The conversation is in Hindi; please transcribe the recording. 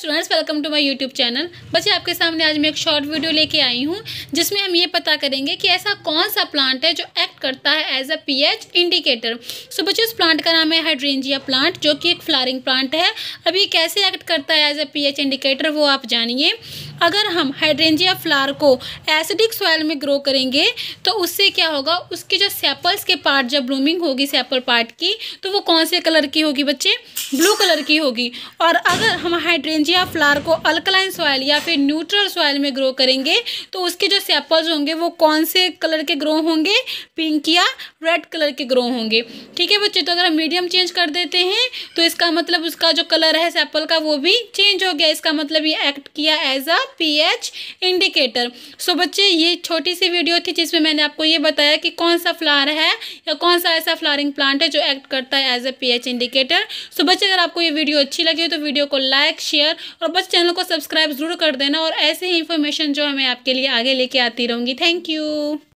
students welcome to my YouTube channel बच्चे आपके सामने आज मैं एक शॉर्ट वीडियो लेके आई हूँ जिसमें हम ये पता करेंगे कि ऐसा कौन सा प्लांट है जो एक्ट करता है as a pH indicator so बच्चे उस प्लांट का नाम है हाइड्रेंजिया प्लांट जो कि एक फ्लारिंग प्लांट है अब ये कैसे एक्ट करता है एज अ पी इंडिकेटर वो आप जानिए अगर हम हाइड्रेंजिया फ्लार को एसिडिक सॉयल में ग्रो करेंगे तो उससे क्या होगा उसके जो सेपल्स के पार्ट जब ब्लूमिंग होगी सेपल पार्ट की तो वो कौन से कलर की होगी बच्चे ब्लू कलर की होगी और अगर हम हाइड्रेंजिया फ्लावर को अल्कलाइन सॉइल या फिर न्यूट्रल सॉइल में ग्रो करेंगे तो उसके जो सेप्पल्स होंगे वो कौन से कलर के ग्रो होंगे पिंक या रेड कलर के ग्रो होंगे ठीक है बच्चे तो अगर हम मीडियम चेंज कर देते हैं तो इसका मतलब उसका जो कलर है सेप्पल का वो भी चेंज हो गया इसका मतलब ये एक्ट किया as a H indicator so बच्चे ये छोटी सी वीडियो थी जिसमें मैंने आपको ये बताया कि कौन सा फ्लावर है या कौन सा ऐसा फ्लावरिंग प्लांट है जो एक्ट करता है as a H indicator so बच्चे फ्रेंड्स अगर आपको ये वीडियो अच्छी लगी हो तो वीडियो को लाइक शेयर और बस चैनल को सब्सक्राइब जरूर कर देना और ऐसे ही इन्फॉर्मेशन जो हमें आपके लिए आगे लेके आती रहूँगी थैंक यू